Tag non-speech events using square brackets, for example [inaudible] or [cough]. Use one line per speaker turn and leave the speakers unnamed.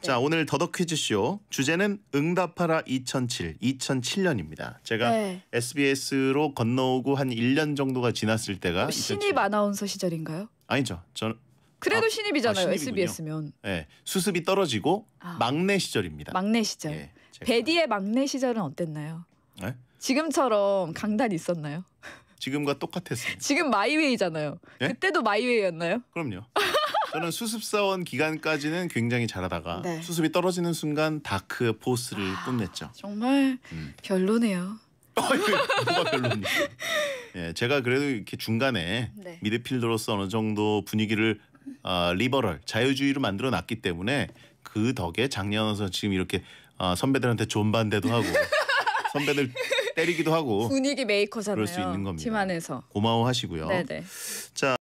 네. 자, 오늘 더덕 퀴즈쇼 주제는 응답하라 2007, 2007년입니다. 제가 네. SBS로 건너오고 한 1년 정도가 지났을 때가 신입 2007.
아나운서 시절인가요?
아니죠. 저
그래도 아, 아 신입이잖아요. 아, SBS면.
네, 수습이 떨어지고 아. 막내 시절입니다.
막내 시절. 예, 제디의 막내 시절은 어땠나요? 네? 지금처럼 강단 있었나요?
지금과 똑같았어요.
지금 마이웨이잖아요. 예? 그때도 마이웨이였나요? 그럼요.
저는 수습사원 기간까지는 굉장히 잘하다가 네. 수습이 떨어지는 순간 다크 포스를 아, 뽐냈죠.
정말 음. 별로네요. [laughs]
어, 뭐가 별로인 예, 제가 그래도 이렇게 중간에 네. 미드필더로서 어느 정도 분위기를 어, 리버럴, 자유주의로 만들어 놨기 때문에 그 덕에 작년에서 지금 이렇게 어, 선배들한테 존반대도 하고 [laughs] 선배들 때리기도 하고 분위기
메이커잖아요. 그럴 수 있는 겁니다. 팀 안에서
고마워하시고요. 네네. 자.